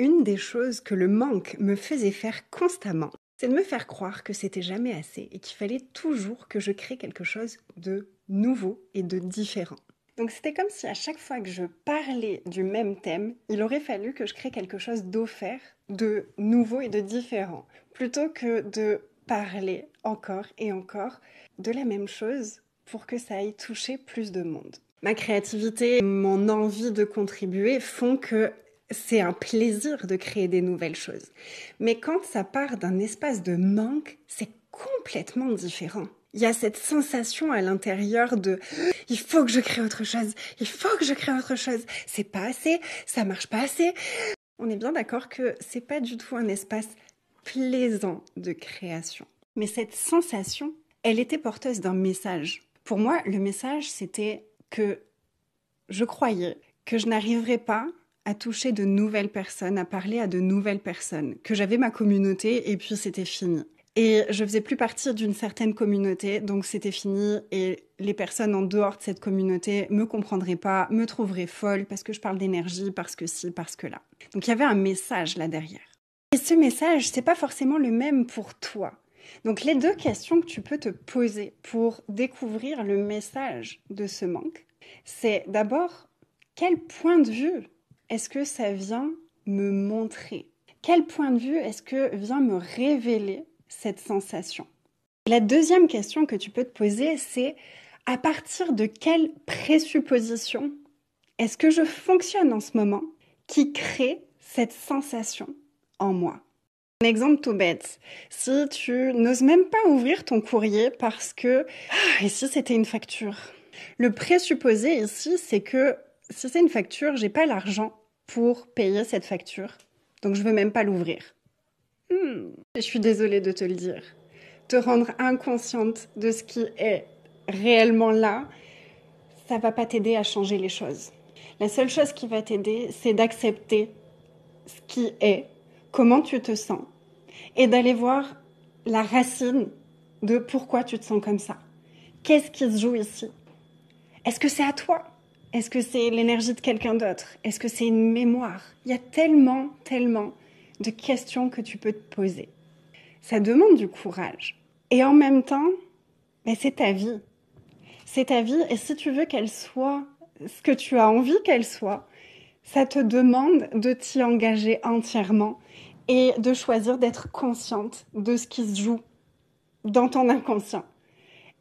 Une des choses que le manque me faisait faire constamment, c'est de me faire croire que c'était jamais assez et qu'il fallait toujours que je crée quelque chose de nouveau et de différent. Donc c'était comme si à chaque fois que je parlais du même thème, il aurait fallu que je crée quelque chose d'offert, de nouveau et de différent, plutôt que de parler encore et encore de la même chose pour que ça aille toucher plus de monde. Ma créativité et mon envie de contribuer font que c'est un plaisir de créer des nouvelles choses. Mais quand ça part d'un espace de manque, c'est complètement différent. Il y a cette sensation à l'intérieur de il faut que je crée autre chose, il faut que je crée autre chose, c'est pas assez, ça marche pas assez. On est bien d'accord que c'est pas du tout un espace plaisant de création. Mais cette sensation, elle était porteuse d'un message. Pour moi, le message c'était que je croyais que je n'arriverais pas à toucher de nouvelles personnes, à parler à de nouvelles personnes, que j'avais ma communauté et puis c'était fini. Et je faisais plus partie d'une certaine communauté, donc c'était fini. Et les personnes en dehors de cette communauté me comprendraient pas, me trouveraient folle parce que je parle d'énergie, parce que ci, parce que là. Donc il y avait un message là derrière. Et ce message, c'est pas forcément le même pour toi. Donc les deux questions que tu peux te poser pour découvrir le message de ce manque, c'est d'abord quel point de vue est-ce que ça vient me montrer Quel point de vue est-ce que vient me révéler cette sensation La deuxième question que tu peux te poser, c'est à partir de quelle présupposition est-ce que je fonctionne en ce moment qui crée cette sensation en moi un exemple tout bête. Si tu n'oses même pas ouvrir ton courrier parce que ah, et si c'était une facture. Le présupposé ici, c'est que si c'est une facture, j'ai pas l'argent pour payer cette facture. Donc je ne veux même pas l'ouvrir. Hmm. Je suis désolée de te le dire. Te rendre inconsciente de ce qui est réellement là, ça va pas t'aider à changer les choses. La seule chose qui va t'aider, c'est d'accepter ce qui est, comment tu te sens, et d'aller voir la racine de pourquoi tu te sens comme ça. Qu'est-ce qui se joue ici Est-ce que c'est à toi est-ce que c'est l'énergie de quelqu'un d'autre Est-ce que c'est une mémoire Il y a tellement, tellement de questions que tu peux te poser. Ça demande du courage. Et en même temps, mais ben, c'est ta vie. C'est ta vie et si tu veux qu'elle soit ce que tu as envie qu'elle soit, ça te demande de t'y engager entièrement et de choisir d'être consciente de ce qui se joue dans ton inconscient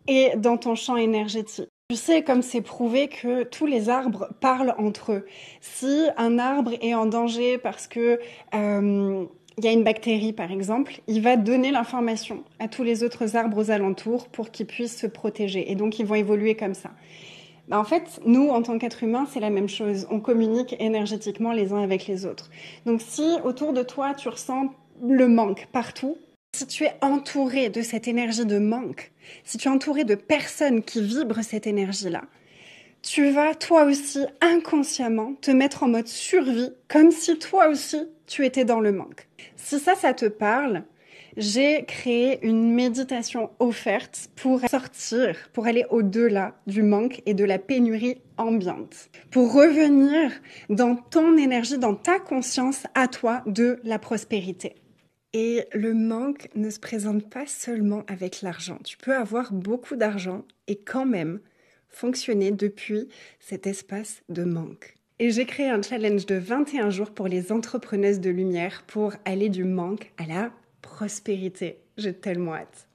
et dans ton champ énergétique. Tu sais, comme c'est prouvé que tous les arbres parlent entre eux. Si un arbre est en danger parce que euh, y a une bactérie, par exemple, il va donner l'information à tous les autres arbres aux alentours pour qu'ils puissent se protéger. Et donc, ils vont évoluer comme ça. Bah, en fait, nous, en tant qu'êtres humains, c'est la même chose. On communique énergétiquement les uns avec les autres. Donc, si autour de toi, tu ressens le manque partout, si tu es entouré de cette énergie de manque, si tu es entouré de personnes qui vibrent cette énergie-là, tu vas toi aussi inconsciemment te mettre en mode survie, comme si toi aussi tu étais dans le manque. Si ça, ça te parle, j'ai créé une méditation offerte pour sortir, pour aller au-delà du manque et de la pénurie ambiante, pour revenir dans ton énergie, dans ta conscience à toi de la prospérité. Et le manque ne se présente pas seulement avec l'argent. Tu peux avoir beaucoup d'argent et quand même fonctionner depuis cet espace de manque. Et j'ai créé un challenge de 21 jours pour les entrepreneuses de lumière pour aller du manque à la prospérité. J'ai tellement hâte.